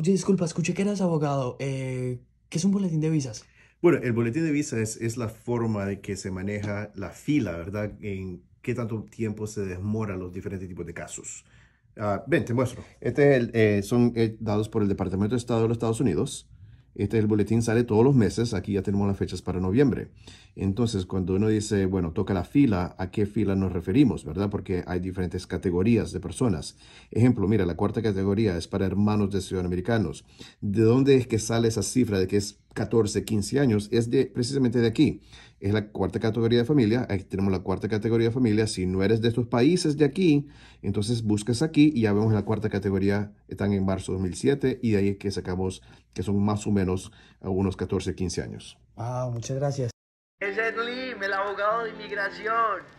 Oye, disculpa, escuché que eras abogado. Eh, ¿Qué es un boletín de visas? Bueno, el boletín de visas es, la forma de que se maneja la fila, ¿verdad? En qué tanto tiempo se desmoran los diferentes tipos de casos. Ah, ven, te muestro. Este eh, son eh, dados por el Departamento de Estado de los Estados Unidos. Este el boletín sale todos los meses, aquí ya tenemos las fechas para noviembre. Entonces, cuando uno dice, bueno, toca la fila, ¿a qué fila nos referimos, verdad? Porque hay diferentes categorías de personas. Ejemplo, mira, la cuarta categoría es para hermanos de ciudadanos americanos. ¿De dónde es que sale esa cifra de que es 14, 15 años es de, precisamente de aquí. Es la cuarta categoría de familia. Aquí tenemos la cuarta categoría de familia. Si no eres de estos países de aquí, entonces buscas aquí y ya vemos la cuarta categoría. Están en marzo de 2007 y de ahí es que sacamos que son más o menos unos 14, 15 años. Ah, muchas gracias. es el abogado de inmigración.